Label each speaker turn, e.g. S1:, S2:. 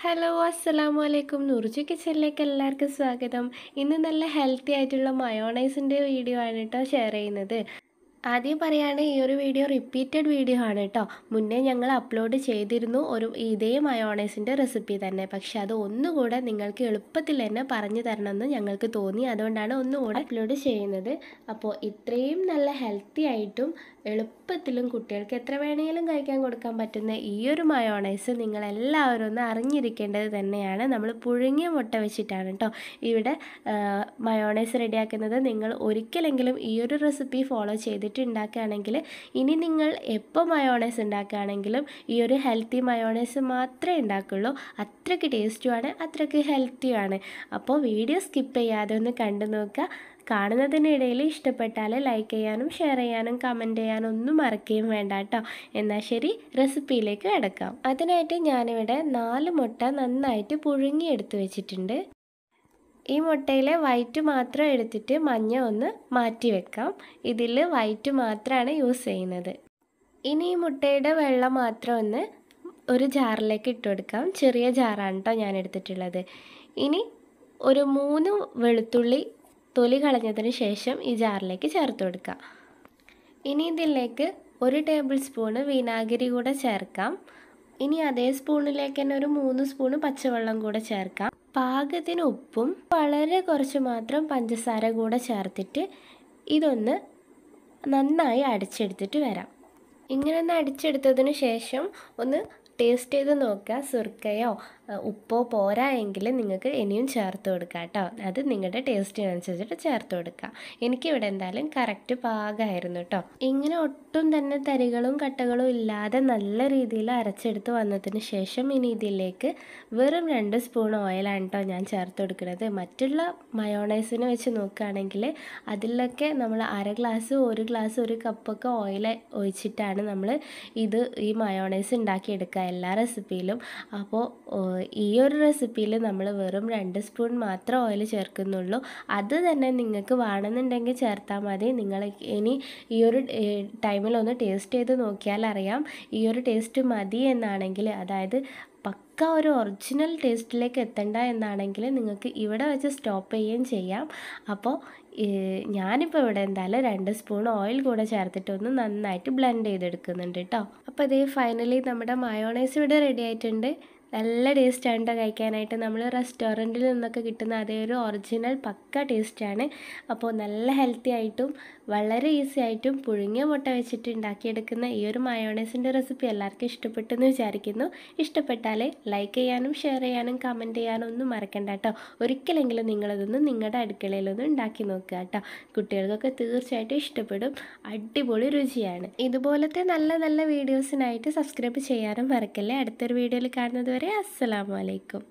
S1: hello അസ്സലാമു അലൈക്കും നുറുച്ചു കിച്ചണിലേക്ക് എല്ലാവർക്കും സ്വാഗതം ഇന്ന് നല്ല ഹെൽത്തി ആയിട്ടുള്ള മയോണൈസിൻ്റെ വീഡിയോ ആണ് കേട്ടോ ഷെയർ ചെയ്യുന്നത് ആദ്യം പറയുകയാണ് ഈ ഒരു വീഡിയോ റിപ്പീറ്റഡ് വീഡിയോ ആണ് കേട്ടോ മുന്നേ ഞങ്ങൾ അപ്ലോഡ് ചെയ്തിരുന്നു ഒരു ഇതേ മയോണൈസിൻ്റെ റെസിപ്പി തന്നെ പക്ഷേ അത് ഒന്നുകൂടെ നിങ്ങൾക്ക് എളുപ്പത്തിൽ തന്നെ പറഞ്ഞു തരണമെന്ന് ഞങ്ങൾക്ക് തോന്നി അതുകൊണ്ടാണ് ഒന്നുകൂടെ അപ്ലോഡ് ചെയ്യുന്നത് അപ്പോൾ ഇത്രയും നല്ല ഹെൽത്തി ആയിട്ടും എളുപ്പത്തിലും കുട്ടികൾക്ക് എത്ര വേണമെങ്കിലും കഴിക്കാൻ കൊടുക്കാൻ പറ്റുന്ന ഈ ഒരു മയോണൈസ് നിങ്ങളെല്ലാവരും ഒന്ന് അറിഞ്ഞിരിക്കേണ്ടത് തന്നെയാണ് നമ്മൾ പുഴുങ്ങിയ മുട്ട വെച്ചിട്ടാണ് കേട്ടോ ഇവിടെ മയോണൈസ് റെഡിയാക്കുന്നത് നിങ്ങൾ ഒരിക്കലെങ്കിലും ഈ ഒരു റെസിപ്പി ഫോളോ ചെയ്തിട്ട് ഡയറ്റ് ഉണ്ടാക്കുകയാണെങ്കിൽ ഇനി നിങ്ങൾ എപ്പോൾ മയോണൈസ് ഉണ്ടാക്കുകയാണെങ്കിലും ഈ ഒരു ഹെൽത്തി മയോണൈസ് മാത്രമേ ഉണ്ടാക്കുള്ളൂ അത്രയ്ക്ക് ടേസ്റ്റുമാണ് അത്രയ്ക്ക് ഹെൽത്തിയുമാണ് അപ്പോൾ വീഡിയോ സ്കിപ്പ് ചെയ്യാതെ ഒന്ന് കണ്ടു നോക്കുക കാണുന്നതിനിടയിൽ ഇഷ്ടപ്പെട്ടാൽ ലൈക്ക് ചെയ്യാനും ഷെയർ ചെയ്യാനും കമൻറ്റ് ചെയ്യാനും ഒന്നും മറക്കുകയും വേണ്ട കേട്ടോ എന്നാൽ ശരി റെസിപ്പിയിലേക്ക് കിടക്കാം അതിനായിട്ട് ഞാനിവിടെ നാല് മുട്ട നന്നായിട്ട് പുഴുങ്ങിയെടുത്ത് വെച്ചിട്ടുണ്ട് ഈ മുട്ടയിലെ വൈറ്റ് മാത്രം എടുത്തിട്ട് മഞ്ഞ ഒന്ന് മാറ്റി വെക്കാം ഇതിൽ വൈറ്റ് മാത്രമാണ് യൂസ് ചെയ്യുന്നത് ഇനി ഈ മുട്ടയുടെ വെള്ളം മാത്രം ഒന്ന് ഒരു ജാറിലേക്ക് ഇട്ട് കൊടുക്കാം ചെറിയ ജാറാണ് കേട്ടോ ഞാൻ എടുത്തിട്ടുള്ളത് ഇനി ഒരു മൂന്ന് വെളുത്തുള്ളി തൊലി കളഞ്ഞതിന് ശേഷം ഈ ജാറിലേക്ക് ചേർത്ത് കൊടുക്കാം ഇനി ഇതിലേക്ക് ഒരു ടേബിൾ സ്പൂണ് വിനാഗിരി കൂടെ ചേർക്കാം ഇനി അതേ സ്പൂണിലേക്ക് തന്നെ ഒരു മൂന്ന് സ്പൂണ് പച്ചവെള്ളം കൂടെ ചേർക്കാം പാകത്തിന് ഉപ്പും വളരെ കുറച്ച് മാത്രം പഞ്ചസാര കൂടെ ചേർത്തിട്ട് ഇതൊന്ന് നന്നായി അടിച്ചെടുത്തിട്ട് വരാം ഇങ്ങനെ ഒന്ന് അടിച്ചെടുത്തതിന് ശേഷം ഒന്ന് ടേസ്റ്റ് ചെയ്ത് നോക്കുക സുർക്കയോ ഉപ്പോ പോരാ എങ്കിൽ നിങ്ങൾക്ക് ഇനിയും ചേർത്ത് കൊടുക്കാം കേട്ടോ അത് നിങ്ങളുടെ ടേസ്റ്റിനനുസരിച്ചിട്ട് ചേർത്ത് കൊടുക്കുക എനിക്കിവിടെ എന്തായാലും കറക്റ്റ് പാകമായിരുന്നു കേട്ടോ ഇങ്ങനെ ഒട്ടും തന്നെ തരികളും കട്ടകളും ഇല്ലാതെ നല്ല രീതിയിൽ അരച്ചെടുത്ത് വന്നതിന് ശേഷം ഇനി ഇതിലേക്ക് വെറും രണ്ട് സ്പൂൺ ഓയിലാണ് കേട്ടോ ഞാൻ ചേർത്ത് കൊടുക്കുന്നത് മറ്റുള്ള മയോണൈസിനെ വെച്ച് നോക്കുകയാണെങ്കിൽ അതിലൊക്കെ നമ്മൾ അര ഗ്ലാസ് ഒരു ഗ്ലാസ് ഒരു കപ്പൊക്കെ ഓയിൽ ഒഴിച്ചിട്ടാണ് നമ്മൾ ഇത് ഈ മയോണൈസ് ഉണ്ടാക്കിയെടുക്കുക എല്ലാ റെസിപ്പിയിലും അപ്പോൾ ഈ ഒരു റെസിപ്പിയിൽ നമ്മൾ വെറും രണ്ട് സ്പൂൺ മാത്രം ഓയിൽ ചേർക്കുന്നുള്ളൂ അത് തന്നെ നിങ്ങൾക്ക് വേണമെന്നുണ്ടെങ്കിൽ ചേർത്താൽ മതി നിങ്ങൾ ഇനി ഈ ഒരു ഒന്ന് ടേസ്റ്റ് ചെയ്ത് നോക്കിയാൽ അറിയാം ഈ ഒരു ടേസ്റ്റ് മതി എന്നാണെങ്കിൽ അതായത് പക്ക ഒരു ഒറിജിനൽ ടേസ്റ്റിലേക്ക് എത്തണ്ട എന്നാണെങ്കിൽ നിങ്ങൾക്ക് ഇവിടെ വെച്ച് സ്റ്റോപ്പ് ചെയ്യുകയും ചെയ്യാം അപ്പോൾ ഞാനിപ്പോൾ ഇവിടെ എന്തായാലും രണ്ട് സ്പൂൺ ഓയിൽ കൂടെ ചേർത്തിട്ടൊന്ന് നന്നായിട്ട് ബ്ലെൻഡ് ചെയ്തെടുക്കുന്നുണ്ട് കേട്ടോ അപ്പോൾ ഇതേ ഫൈനലി നമ്മുടെ മയോണൈസ് ഇവിടെ റെഡി ആയിട്ടുണ്ട് നല്ല ടേസ്റ്റാണ് കേട്ടോ കഴിക്കാനായിട്ട് നമ്മൾ റെസ്റ്റോറൻറ്റിൽ നിന്നൊക്കെ കിട്ടുന്ന അതേ ഒരു ഒറിജിനൽ പക്ക ടേസ്റ്റാണ് അപ്പോൾ നല്ല ഹെൽത്തി ആയിട്ടും വളരെ ഈസി ആയിട്ടും പുഴുങ്ങിയ മുട്ട വെച്ചിട്ട് ഉണ്ടാക്കിയെടുക്കുന്ന ഈ ഒരു മയോണൈസിൻ്റെ റെസിപ്പി എല്ലാവർക്കും ഇഷ്ടപ്പെട്ടെന്ന് വിചാരിക്കുന്നു ഇഷ്ടപ്പെട്ടാൽ ലൈക്ക് ചെയ്യാനും ഷെയർ ചെയ്യാനും കമൻറ്റ് ചെയ്യാനും ഒന്നും മറക്കണ്ട കേട്ടോ ഒരിക്കലെങ്കിലും നിങ്ങളിതൊന്ന് നിങ്ങളുടെ അടുക്കളയിലൊന്നും ഉണ്ടാക്കി നോക്കുക കേട്ടോ കുട്ടികൾക്കൊക്കെ തീർച്ചയായിട്ടും ഇഷ്ടപ്പെടും അടിപൊളി രുചിയാണ് ഇതുപോലത്തെ നല്ല നല്ല വീഡിയോസിനായിട്ട് സബ്സ്ക്രൈബ് ചെയ്യാനും മറക്കല്ലേ അടുത്തൊരു വീഡിയോയിൽ കാണുന്നത് വരുന്നവരെ അസ്സലാമലൈക്കും